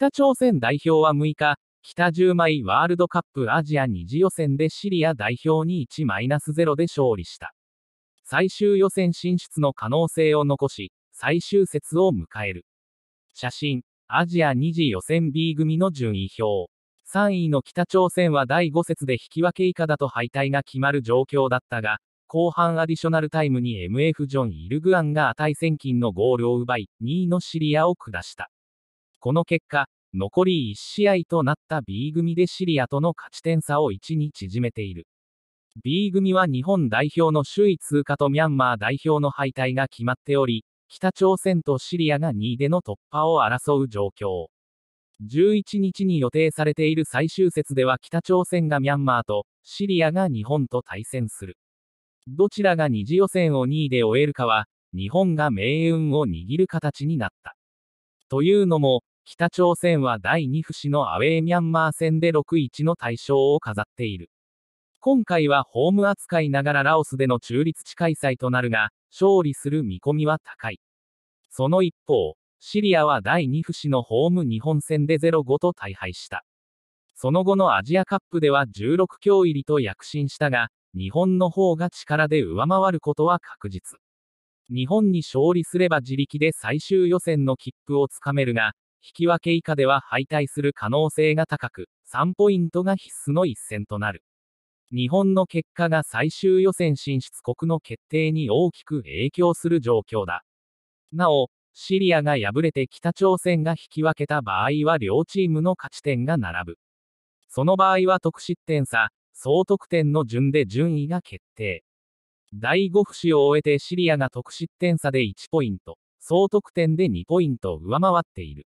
北朝鮮代表は6日、北10枚ワールドカップアジア2次予選でシリア代表に1-0で勝利した。最終予選進出の可能性を残し、最終節を迎える。写真、アジア2次予選 B 組の順位表。3位の北朝鮮は第5節で引き分け以下だと敗退が決まる状況だったが、後半アディショナルタイムに MF ジョン・イルグアンが値千金のゴールを奪い、2位のシリアを下した。この結果、残り1試合となった B 組でシリアとの勝ち点差を1に縮めている。B 組は日本代表の首位通過とミャンマー代表の敗退が決まっており、北朝鮮とシリアが2位での突破を争う状況。11日に予定されている最終節では北朝鮮がミャンマーとシリアが日本と対戦する。どちらが2次予選を2位で終えるかは、日本が命運を握る形になった。というのも、北朝鮮は第2節のアウェーミャンマー戦で6-1の大勝を飾っている。今回はホーム扱いながらラオスでの中立地開催となるが、勝利する見込みは高い。その一方、シリアは第2節のホーム日本戦で0-5と大敗した。その後のアジアカップでは16強入りと躍進したが、日本の方が力で上回ることは確実。日本に勝利すれば自力で最終予選の切符をつかめるが、引き分け以下では敗退する可能性が高く、3ポイントが必須の一戦となる。日本の結果が最終予選進出国の決定に大きく影響する状況だ。なお、シリアが敗れて北朝鮮が引き分けた場合は両チームの勝ち点が並ぶ。その場合は得失点差、総得点の順で順位が決定。第5節を終えてシリアが得失点差で1ポイント、総得点で2ポイント上回っている。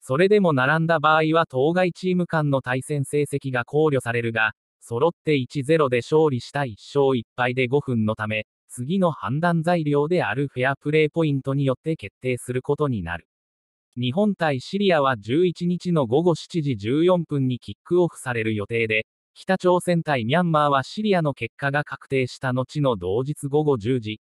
それでも並んだ場合は当該チーム間の対戦成績が考慮されるが、揃って1-0で勝利した1勝1敗で5分のため、次の判断材料であるフェアプレーポイントによって決定することになる。日本対シリアは11日の午後7時14分にキックオフされる予定で、北朝鮮対ミャンマーはシリアの結果が確定した後の同日午後10時、